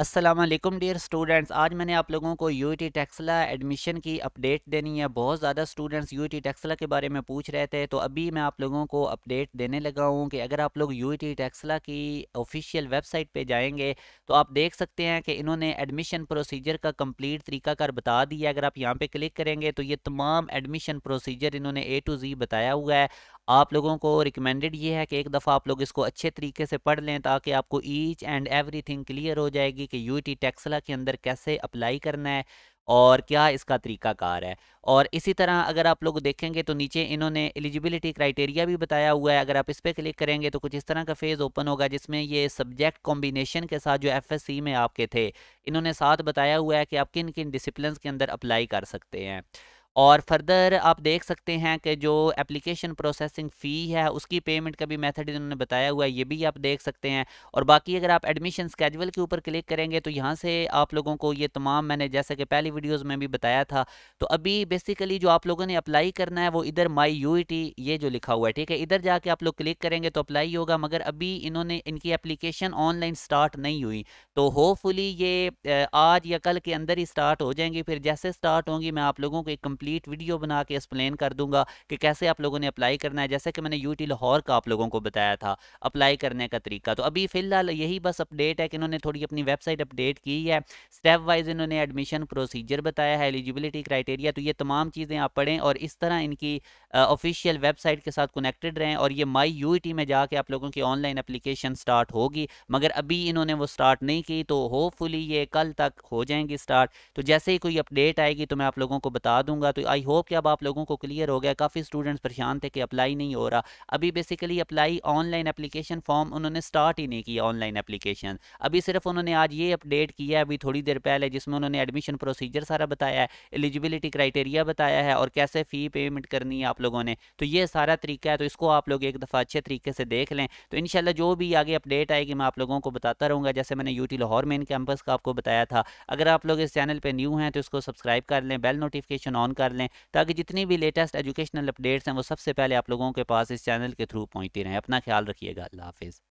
Aslam dear students आज मैंने आप लोगों को यू टी टेक्सला एडमिशन की अपडेट देनी है बहुत ज़्यादा स्टूडेंट्स यू टी टेक्सला के बारे में पूछ रहे थे तो अभी मैं आप लोगों को अपडेट देने लगा हूँ कि अगर आप लोग यू टी टेक्सला की ऑफिशियल वेबसाइट पे जाएंगे तो आप देख सकते हैं कि इन्होंने एडमिशन प्रोसीजर का कम्प्लीट तरीकाकार बता दिया अगर आप यहाँ पर क्लिक करेंगे तो ये तमाम एडमिशन प्रोसीजर इन्होंने ए टू जी बताया हुआ है आप लोगों को रिकमेंडेड ये है कि एक दफ़ा आप लोग इसको अच्छे तरीके से पढ़ लें ताकि आपको ईच एंड एवरीथिंग क्लियर हो जाएगी कि यू टी टैक्सला के अंदर कैसे अप्लाई करना है और क्या इसका तरीकाकार है और इसी तरह अगर आप लोग देखेंगे तो नीचे इन्होंने एलिजिबिलिटी क्राइटेरिया भी बताया हुआ है अगर आप इस पर क्लिक करेंगे तो कुछ इस तरह का फेज़ ओपन होगा जिसमें ये सब्जेक्ट कॉम्बिनेशन के साथ जो एफएससी में आपके थे इन्होंने साथ बताया हुआ है कि आप किन किन डिसिप्लिन के अंदर अप्लाई कर सकते हैं और फर्दर आप देख सकते हैं कि जो एप्लीकेशन प्रोसेसिंग फ़ी है उसकी पेमेंट का भी मेथड इन्होंने बताया हुआ है ये भी आप देख सकते हैं और बाकी अगर आप एडमिशन स्केजुअल के ऊपर क्लिक करेंगे तो यहाँ से आप लोगों को ये तमाम मैंने जैसे कि पहली वीडियोज़ में भी बताया था तो अभी बेसिकली जो आप लोगों ने अप्लाई करना है वो इधर माई यू ये जो लिखा हुआ है ठीक है इधर जाके आप लोग क्लिक करेंगे तो अप्लाई होगा मगर अभी इन्होंने इनकी एप्लीकेशन ऑनलाइन स्टार्ट नहीं हुई तो होपफुली ये आज या कल के अंदर ही स्टार्ट हो जाएंगी फिर जैसे स्टार्ट होंगी मैं आप लोगों को एक कम्प्ली कंप्लीट वीडियो बना के एक्सप्लेन कर दूंगा कि कैसे आप लोगों ने अप्लाई करना है जैसे कि मैंने यूटी लाहौर का आप लोगों को बताया था अप्लाई करने का तरीका तो अभी फिलहाल यही बस अपडेट है कि इन्होंने थोड़ी अपनी वेबसाइट अपडेट की है स्टेप वाइज इन्होंने एडमिशन प्रोसीजर बताया है एलिजिबिलिटी क्राइटेरिया तो ये तमाम चीज़ें आप पढ़ें और इस तरह इनकी ऑफिशियल वेबसाइट के साथ कनेक्टेड रहें और ये माई यू में जाके आप लोगों की ऑनलाइन अप्लीकेशन स्टार्ट होगी मगर अभी इन्होंने वो स्टार्ट नहीं की तो होपफुली ये कल तक हो जाएंगी स्टार्ट तो जैसे ही कोई अपडेट आएगी तो मैं आप लोगों को बता दूंगा तो आई होप कि अब आप लोगों को क्लियर हो गया काफ़ी स्टूडेंट्स परेशान थे कि अप्लाई नहीं हो रहा अभी basically apply online application form उन्होंने स्टार्ट ही नहीं किया ऑनलाइन एप्लीकेशन अभी सिर्फ उन्होंने आज ये अपडेट किया है अभी थोड़ी देर पहले जिसमें उन्होंने एडमिशन प्रोसीजर सारा बताया है एलिजिबिलिटी क्राइटेरिया बताया है और कैसे फ़ी पेमेंट करनी है आप आप लोगों ने तो ये सारा तरीका है तो इसको आप लोग एक दफ़ा अच्छे तरीके से देख लें तो इनशाला जो भी आगे अपडेट आएगी मैं आप लोगों को बताता रहूँगा जैसे मैंने यू लाहौर मेन कैंपस का आपको बताया था अगर आप लोग इस चैनल पर न्यू हैं तो इसको सब्सक्राइब कर लें बेल नोटिफिकेशन ऑन कर लें ताकि जितनी भी लेटेस्ट एजुकेशनल अपडेट्स हैं वो सबसे पहले आप लोगों के पास इस चैनल के थ्रू पहुँचती रहें अपना ख्याल रखिएगा अल्लाह हाफिज़